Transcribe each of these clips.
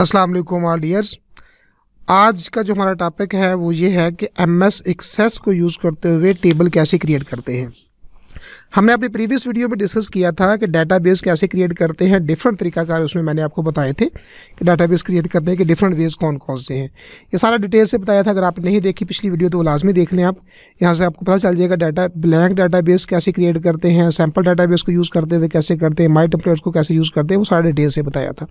अस्सलाम वालेकुम all dears आज का जो हमारा टॉपिक है वो ये है कि एम एस एक्सेस को यूज़ करते हुए टेबल कैसे क्रिएट करते हैं हमने अपने प्रीवियस वीडियो में डिस्कस किया था कि डाटाबेस कैसे क्रिएट करते हैं डिफरेंट तरीकाकार उसमें मैंने आपको बताए थे कि डाटाबेस क्रिएट करने के डिफरेंट वेज कौन कौन से हैं ये सारा डिटेल से बताया था अगर आप नहीं देखी पिछली वीडियो तो लाजमी देख लें आप यहाँ से आपको पता चल जाएगा डाटा ब्लैंक बेस कैसे क्रिएट करते हैं सैम्पल बेस को यूज़ करते हुए कैसे करते हैं माई टम्पलेट्स को कैसे यूज़ करते हैं वो सारा डिटेल से बताया था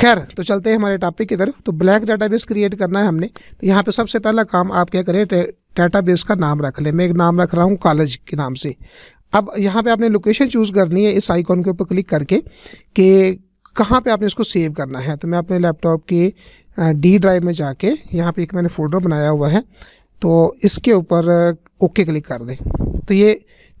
खैर तो चलते हैं हमारे टॉपिक की तरफ तो ब्लैंक बेस क्रिएट करना है हमने तो यहाँ पर सबसे पहला काम आप क्या करें डाटाबेस का नाम रख लें मैं एक नाम रख रहा हूँ कॉलेज के नाम से अब यहाँ पे आपने लोकेशन चूज़ करनी है इस आइकॉन के ऊपर क्लिक करके कि कहाँ पे आपने इसको सेव करना है तो मैं अपने लैपटॉप के डी ड्राइव में जाके यहाँ पे एक मैंने फोल्डर बनाया हुआ है तो इसके ऊपर ओके क्लिक कर दें तो ये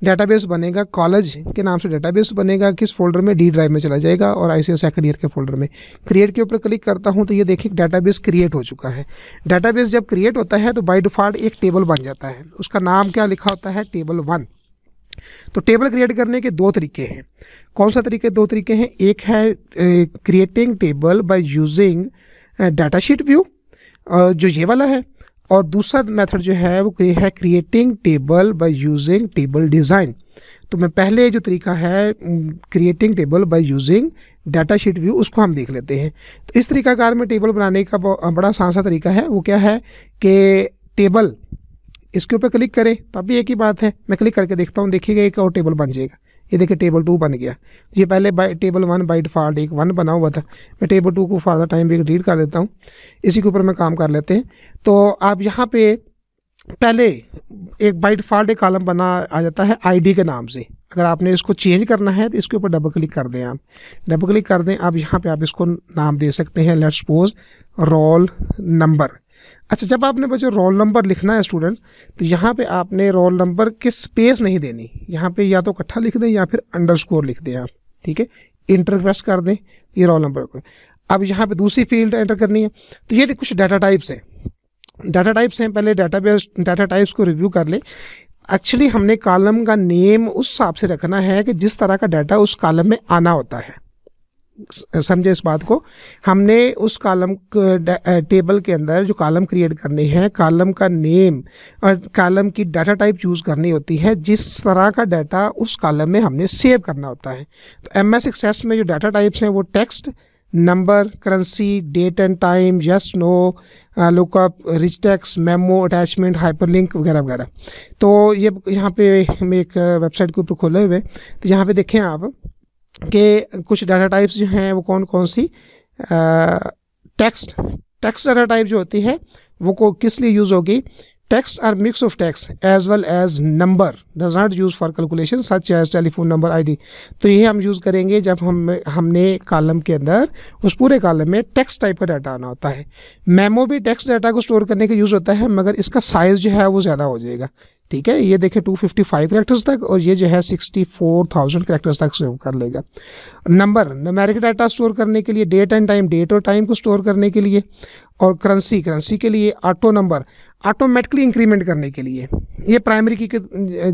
डेटाबेस बनेगा कॉलेज के नाम से डेटाबेस बनेगा किस फोल्डर में डी ड्राइव में चला जाएगा और आई सी सेकंड ईयर के फोल्डर में क्रिएट के ऊपर क्लिक करता हूँ तो ये देखिए डेटाबेस क्रिएट हो चुका है डेटाबेस जब क्रिएट होता है तो बाई डिफ़ॉल्ट एक टेबल बन जाता है उसका नाम क्या लिखा होता है टेबल वन तो टेबल क्रिएट करने के दो तरीके हैं कौन सा तरीके दो तरीके हैं एक है creating table by using data sheet view जो ये वाला है और दूसरा मेथड जो है वो है creating table by using table design तो मैं पहले जो तरीका है creating table by using data sheet view उसको हम देख लेते हैं तो इस तरीकाकार में टेबल बनाने का बड़ा आसान सा तरीका है वो क्या है कि टेबल इसके ऊपर क्लिक करें तब भी एक ही बात है मैं क्लिक करके देखता हूँ देखिएगा एक और टेबल बन जाएगा ये देखिए टेबल टू बन गया ये पहले by table one by default एक वन बना हुआ था मैं टेबल टू को फॉर टाइम भी रीड कर देता हूँ इसी के ऊपर मैं काम कर लेते हैं तो आप यहाँ पे पहले एक बाई डिफॉल्ट एक कॉलम बना आ जाता है आईडी के नाम से अगर आपने इसको चेंज करना है तो इसके ऊपर डबल क्लिक कर दें आप डबल क्लिक कर दें आप यहाँ पर आप इसको नाम दे सकते हैं लेट्स रोल नंबर अच्छा जब आपने बच्चों रोल नंबर लिखना है स्टूडेंट तो यहाँ पे आपने रोल नंबर के स्पेस नहीं देनी यहाँ पे या तो इकट्ठा लिख दें या फिर अंडरस्कोर लिख दें आप ठीक है इंटर प्रेस कर दें ये रोल नंबर को अब यहाँ पे दूसरी फील्ड एंटर करनी है तो ये कुछ डाटा टाइप्स हैं डाटा टाइप्स हैं पहले डाटा डाटा टाइप्स को रिव्यू कर लें एक्चुअली हमने कॉलम का नेम उस हिसाब से रखना है कि जिस तरह का डाटा उस कॉलम में आना होता है समझे इस बात को हमने उस कालम टेबल के अंदर जो कालम क्रिएट करने हैं कॉलम का नेम और कालम की डाटा टाइप चूज़ करनी होती है जिस तरह का डाटा उस कालम में हमने सेव करना होता है तो एम एस एक्सेस में जो डाटा टाइप्स हैं वो text number currency date and time yes no lookup rich text memo attachment hyperlink वगैरह वगैरह तो ये यहाँ पे हम एक वेबसाइट के ऊपर खोले हुए तो यहाँ पे देखें आप के कुछ डाटा टाइप्स जो हैं वो कौन कौन सी टेक्स्ट टेक्स्ट डाटा टाइप जो होती है वो को किस लिए यूज़ होगी text are mix of text as well as number does not use for calculation such as telephone number ID तो ये हम यूज़ करेंगे जब हम हमने कॉलम के अंदर उस पूरे कॉलम में टेक्स्ट टाइप का डाटा आना होता है मेमो भी टेक्स्ट डाटा को स्टोर करने के यूज़ होता है मगर इसका साइज़ जो है वो ज़्यादा हो जाएगा ठीक है ये देखें 255 करेक्टर्स तक और ये जो है 64,000 करेक्टर्स तक सेव कर लेगा नंबर नमेरिक डाटा स्टोर करने के लिए डेट एंड टाइम डेट और टाइम को स्टोर करने के लिए और करेंसी करेंसी के लिए ऑटो नंबर ऑटोमेटिकली इंक्रीमेंट करने के लिए ये प्राइमरी की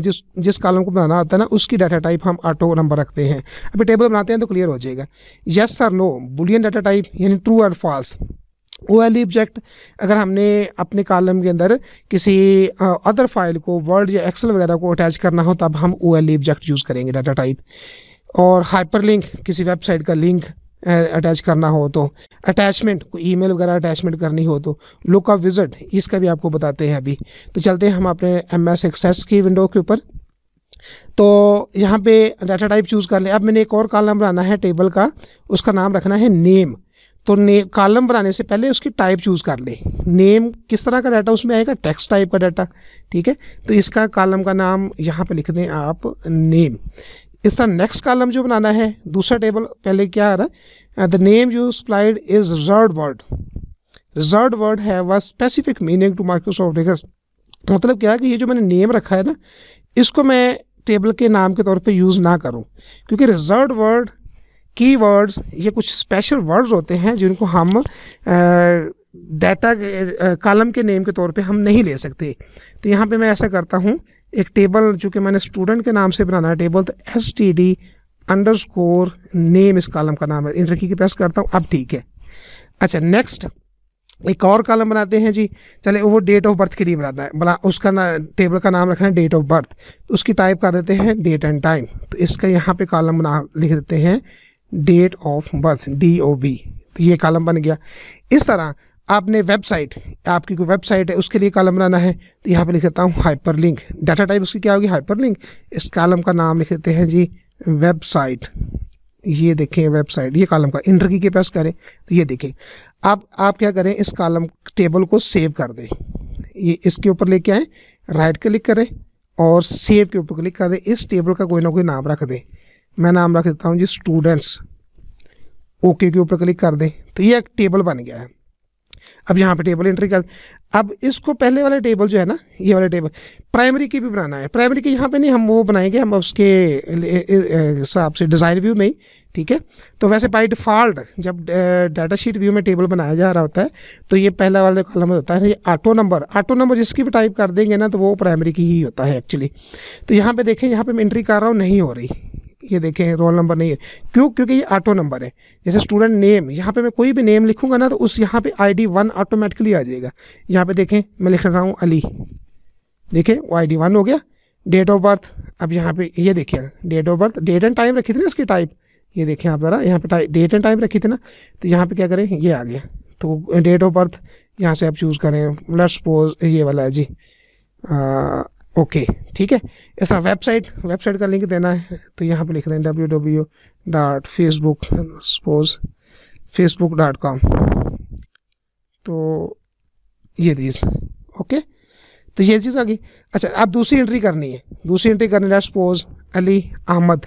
जिस जिस कॉलम को बनाना होता है ना उसकी डाटा टाइप हम ऑटो नंबर रखते हैं अभी टेबल बनाते हैं तो क्लियर हो जाएगा yes sir no boolean data type यानी ट्रू और फॉल्स ओ एल ऑब्जेक्ट अगर हमने अपने कॉलम के अंदर किसी अदर फाइल को वर्ड या एक्सेल वगैरह को अटैच करना हो तब हम ओ एल ऑब्जेक्ट यूज़ करेंगे डाटा टाइप और हाइपर लिंक किसी वेबसाइट का लिंक अटैच करना हो तो अटैचमेंट ईमेल वगैरह अटैचमेंट करनी हो तो लुक ऑफ विजिट इसका भी आपको बताते हैं अभी तो चलते हैं हम अपने एम एस एक्सेस की विंडो के ऊपर तो यहाँ पे डाटा टाइप चूज़ कर लें अब मैंने एक और कॉलम बनाना है टेबल का उसका नाम रखना है नेम तो ने कॉलम बनाने से पहले उसकी टाइप चूज़ कर ले नेम किस तरह का डाटा उसमें आएगा टेक्स्ट टाइप का डाटा ठीक है तो इसका कॉलम का नाम यहाँ पे लिख दें आप नेम इस तरह नेक्स्ट कॉलम जो बनाना है दूसरा टेबल पहले क्या आ रहा है the name you supplied is reserve word reserve word है व स्पेसिफिक मीनिंग टू माइक्रोसॉफ्ट रिकर्स मतलब क्या है कि ये जो मैंने नेम रखा है ना इसको मैं टेबल के नाम के तौर पर यूज़ ना करूँ क्योंकि रिजर्व वर्ड की वर्ड्स ये कुछ स्पेशल वर्ड्स होते हैं जिनको हम डाटा कॉलम के नेम के तौर पे हम नहीं ले सकते तो यहाँ पे मैं ऐसा करता हूँ एक टेबल जो कि मैंने स्टूडेंट के नाम से बनाना है टेबल तो S T D underscore name इस कॉलम का नाम है रखी की प्रेस करता हूँ अब ठीक है अच्छा नेक्स्ट एक और कॉलम बनाते हैं जी चले वो डेट ऑफ बर्थ के लिए बनाना है बना उसका ना टेबल का नाम रखना है डेट ऑफ बर्थ तो उसकी टाइप कर देते हैं डेट एंड टाइम तो इसका यहाँ पे कॉलम बना लिख देते हैं date of birth D O B ये कॉलम बन गया इस तरह आपने वेबसाइट आपकी कोई वेबसाइट है उसके लिए कॉलम बनाना है तो यहाँ पे लिख देता हूँ हाइपर लिंक डाटा टाइप उसकी क्या होगी हाइपर लिंक इस कॉलम का नाम लिख देते हैं जी वेबसाइट ये देखें वेबसाइट ये कॉलम का इंटर की के पास करें तो ये देखें आप आप क्या करें इस कॉलम टेबल को सेव कर दें ये इसके ऊपर लेके आए राइट क्लिक करें और सेव के ऊपर क्लिक कर दें इस टेबल का कोई ना कोई नाम रख दें मैं नाम रख देता हूँ जी स्टूडेंट्स ओके के ऊपर क्लिक कर दें तो ये एक टेबल बन गया है अब यहाँ पे टेबल एंट्री कर अब इसको पहले वाले टेबल जो है ना ये वाले टेबल प्राइमरी की भी बनाना है प्राइमरी की यहाँ पे नहीं हम वो बनाएंगे हम उसके हिसाब से डिज़ाइन व्यू में ही ठीक है तो वैसे बाई डिफ़ॉल्ट जब डाटा शीट व्यू में टेबल बनाया जा रहा होता है तो ये पहला वाला कॉलम होता है ये ऑटो नंबर ऑटो नंबर जिसकी भी टाइप कर देंगे ना तो वो प्राइमरी की ही होता है एक्चुअली तो यहाँ पर देखें यहाँ पर मैं एंट्री कर रहा हूँ नहीं हो रही ये देखें रोल नंबर नहीं है क्यों क्योंकि ये ऑटो नंबर है जैसे स्टूडेंट नेम यहाँ पे मैं कोई भी नेम लिखूंगा ना तो उस यहाँ पे आई डी वन ऑटोमेटिकली आ जाएगा यहाँ पे देखें मैं लिख रहा हूँ अली देखें वो आई डी वन हो गया डेट ऑफ बर्थ अब यहाँ पे ये देखिए date of birth date and time रखी थी ना इसकी टाइप ये देखें आप ज़रा यहाँ पे डेट एंड टाइम रखी थी ना तो यहाँ पे क्या करें ये आ गया तो डेट ऑफ बर्थ यहाँ से आप चूज़ करें लेट्स सपोज ये वाला है जी ओके ठीक है ऐसा वेबसाइट वेबसाइट का लिंक देना है तो यहाँ पे लिख दें W W dot Facebook suppose Facebook dot com तो ये चीज़ ओके तो ये चीज़ आ गई अच्छा आप दूसरी एंट्री करनी है दूसरी एंट्री करनी है सपोज अली अहमद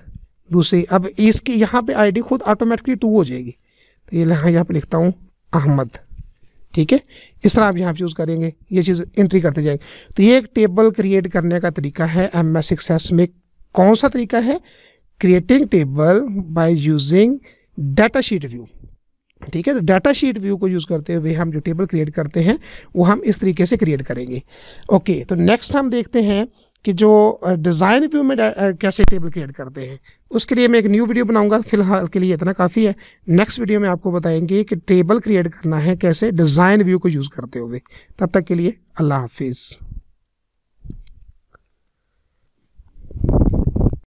दूसरी अब इसकी यहाँ पे आईडी खुद ऑटोमेटिकली टू हो जाएगी तो ये यहाँ यहाँ पे लिखता हूँ अहमद ठीक है इस तरह आप यहाँ यूज़ करेंगे ये चीज़ एंट्री करते जाएंगे तो ये एक टेबल क्रिएट करने का तरीका है एम एस एक्सेस में कौन सा तरीका है creating table by using data sheet view ठीक है तो डाटा शीट व्यू को यूज़ करते हुए हम जो टेबल क्रिएट करते हैं वो हम इस तरीके से क्रिएट करेंगे ओके तो नेक्स्ट हम देखते हैं कि जो डिज़ाइन uh, व्यू में uh, कैसे टेबल क्रिएट करते हैं उसके लिए मैं एक न्यू वीडियो बनाऊंगा फिलहाल के लिए इतना काफ़ी है नेक्स्ट वीडियो में आपको बताएंगे कि टेबल क्रिएट करना है कैसे डिज़ाइन व्यू को यूज़ करते हुए तब तक के लिए अल्लाह हाफिज़